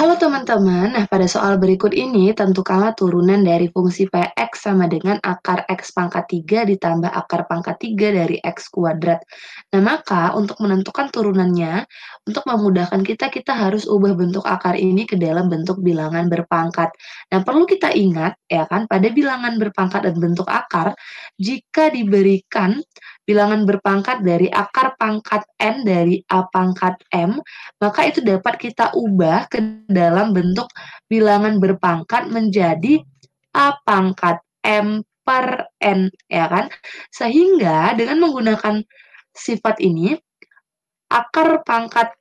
Halo teman-teman, nah pada soal berikut ini tentu kala turunan dari fungsi PX sama dengan akar X pangkat 3 ditambah akar pangkat 3 dari X kuadrat. Nah maka untuk menentukan turunannya, untuk memudahkan kita, kita harus ubah bentuk akar ini ke dalam bentuk bilangan berpangkat. Nah perlu kita ingat ya kan, pada bilangan berpangkat dan bentuk akar, jika diberikan bilangan berpangkat dari akar pangkat N dari A pangkat M, maka itu dapat kita ubah ke dalam bentuk bilangan berpangkat menjadi A pangkat M per N, ya kan? Sehingga dengan menggunakan sifat ini, akar pangkat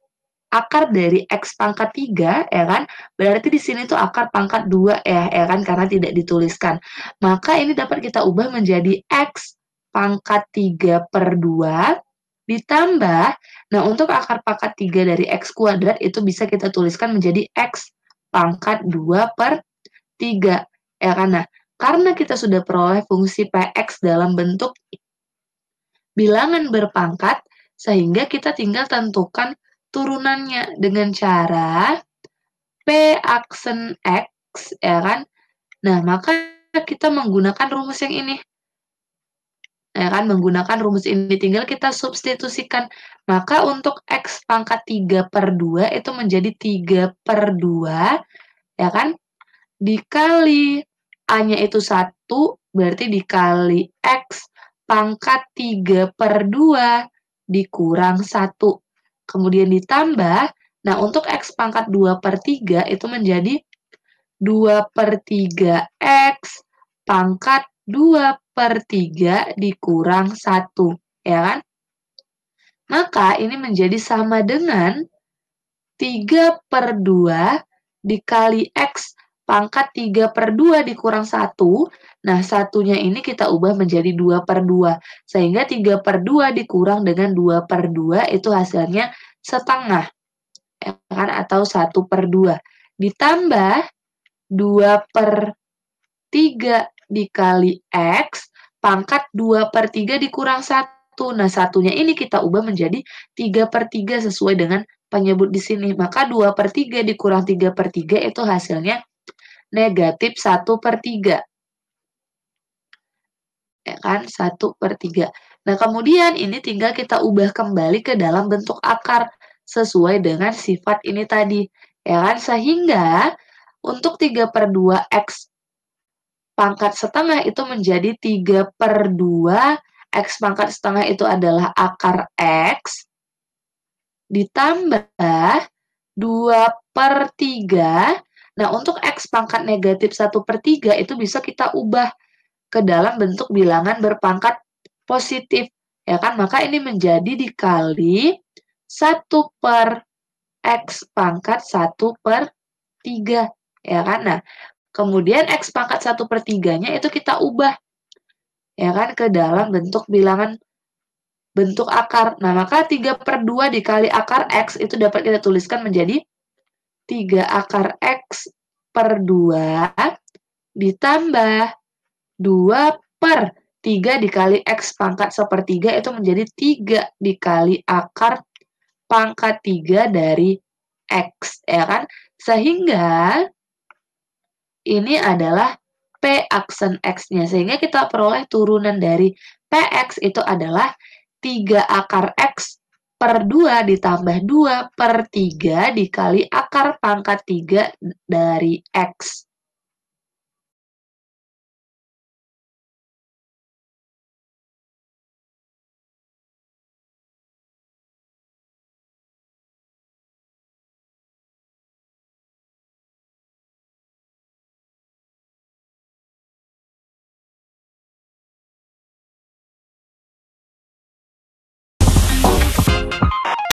akar dari x pangkat 3 ya kan berarti di sini tuh akar pangkat 2 ya ya kan karena tidak dituliskan maka ini dapat kita ubah menjadi x pangkat 3 per 2 ditambah, nah untuk akar pangkat 3 dari X kuadrat itu bisa kita tuliskan menjadi X pangkat 2 per 3. Ya kan? Nah, karena kita sudah peroleh fungsi PX dalam bentuk bilangan berpangkat, sehingga kita tinggal tentukan turunannya dengan cara P aksen X, ya kan? Nah, maka kita menggunakan rumus yang ini ya kan menggunakan rumus ini tinggal kita substitusikan maka untuk X pangkat 3 per 2 itu menjadi 3 per 2 ya kan dikali A-nya itu 1 berarti dikali X pangkat 3 per 2 dikurang 1 kemudian ditambah nah untuk X pangkat 2 per 3 itu menjadi 2 per 3 X pangkat 2 per 3 dikurang 1, ya kan? Maka ini menjadi sama dengan 3 per 2 dikali X pangkat 3 per 2 dikurang 1. Nah, satunya ini kita ubah menjadi 2 per 2. Sehingga 3 per 2 dikurang dengan 2 per 2 itu hasilnya setengah. Ya kan? Atau 1 per 2. Ditambah 2 per 3 dikali X pangkat 2 per 3 dikurang 1. Nah, satunya ini kita ubah menjadi 3 per 3 sesuai dengan penyebut di sini. Maka 2 per 3 dikurang 3 per 3 itu hasilnya negatif 1 per 3. Ya kan? 1 per 3. Nah, kemudian ini tinggal kita ubah kembali ke dalam bentuk akar sesuai dengan sifat ini tadi. Ya kan? Sehingga untuk 3 per 2 X pangkat setengah itu menjadi 3 per 2. X pangkat setengah itu adalah akar X. Ditambah 2 per 3. Nah, untuk X pangkat negatif 1 per 3 itu bisa kita ubah ke dalam bentuk bilangan berpangkat positif. Ya kan? Maka ini menjadi dikali 1 per X pangkat 1 per 3. Ya kan? Nah, Kemudian X pangkat 1 per 3-nya itu kita ubah. Ya kan, ke dalam bentuk bilangan bentuk akar. Nah, maka 3 per 2 dikali akar X itu dapat kita tuliskan menjadi 3 akar X per 2 ditambah 2 per 3 dikali X pangkat 1 per 3 itu menjadi 3 dikali akar pangkat 3 dari X, ya kan? Sehingga ini adalah P aksen X-nya. Sehingga kita peroleh turunan dari PX itu adalah 3 akar X per 2 ditambah 2 per 3 dikali akar pangkat 3 dari X.